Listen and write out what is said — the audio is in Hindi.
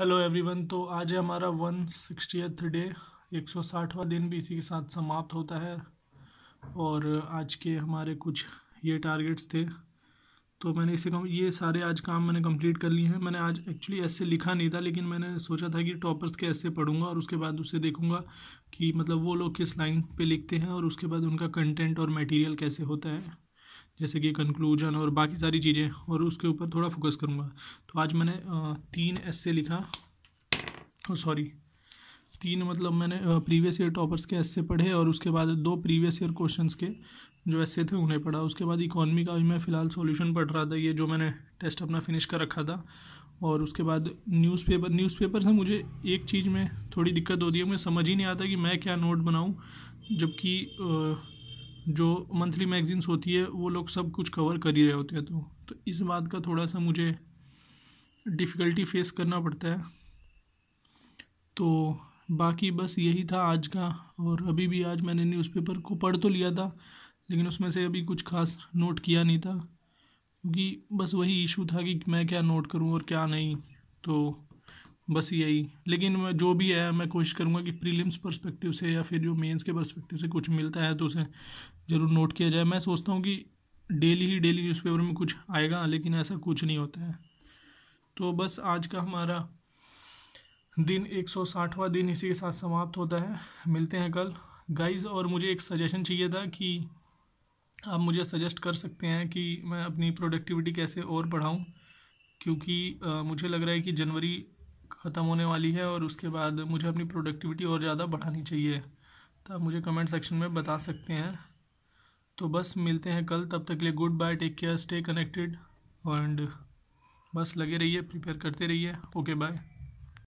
हेलो एवरीवन तो आज है हमारा वन सिक्सटीथ डे एक सौ साठवा दिन भी इसी के साथ समाप्त होता है और आज के हमारे कुछ ये टारगेट्स थे तो मैंने इसे कम ये सारे आज काम मैंने कंप्लीट कर लिए हैं मैंने आज एक्चुअली ऐसे लिखा नहीं था लेकिन मैंने सोचा था कि टॉपर्स के ऐसे पढ़ूंगा और उसके बाद उसे देखूंगा कि मतलब वो लोग किस लाइन पे लिखते हैं और उसके बाद उनका कंटेंट और मटेरियल कैसे होता है जैसे कि कंक्लूजन और बाकी सारी चीज़ें और उसके ऊपर थोड़ा फोकस करूँगा तो आज मैंने तीन एस लिखा सॉरी तीन मतलब मैंने प्रीवियस ईयर टॉपर्स के एस पढ़े और उसके बाद दो प्रीवियस ईयर क्वेश्चन के जो ऐसे थे उन्हें पढ़ा उसके बाद इकोनॉमी का भी मैं फ़िलहाल सॉल्यूशन पढ़ रहा था ये जो मैंने टेस्ट अपना फिनिश कर रखा था और उसके बाद न्यूज़पेपर न्यूज़पेपर से मुझे एक चीज़ में थोड़ी दिक्कत होती है मुझे समझ ही नहीं आता कि मैं क्या नोट बनाऊँ जबकि जो मंथली मैगजीन्स होती है वो लोग सब कुछ कवर कर ही रहे होते हैं तो तो इस बात का थोड़ा सा मुझे डिफ़िकल्टी फेस करना पड़ता है तो बाकी बस यही था आज का और अभी भी आज मैंने न्यूज़पेपर को पढ़ तो लिया था लेकिन उसमें से अभी कुछ खास नोट किया नहीं था क्योंकि बस वही इशू था कि मैं क्या नोट करूं और क्या नहीं तो बस यही लेकिन जो भी है मैं कोशिश करूँगा कि प्रीलिम्स पर्सपेक्टिव से या फिर जो मेंस के पर्सपेक्टिव से कुछ मिलता है तो उसे ज़रूर नोट किया जाए मैं सोचता हूँ कि डेली ही डेली न्यूज़पेपर में कुछ आएगा लेकिन ऐसा कुछ नहीं होता है तो बस आज का हमारा दिन एक सौ साठवा दिन इसी के साथ समाप्त होता है मिलते हैं कल गाइज और मुझे एक सजेशन चाहिए था कि आप मुझे सजेस्ट कर सकते हैं कि मैं अपनी प्रोडक्टिविटी कैसे और बढ़ाऊं क्योंकि आ, मुझे लग रहा है कि जनवरी ख़त्म होने वाली है और उसके बाद मुझे अपनी प्रोडक्टिविटी और ज़्यादा बढ़ानी चाहिए तो आप मुझे कमेंट सेक्शन में बता सकते हैं तो बस मिलते हैं कल तब तक के लिए good bye take care stay connected and बस लगे रहिए प्रिपेयर करते रहिए ओके बाय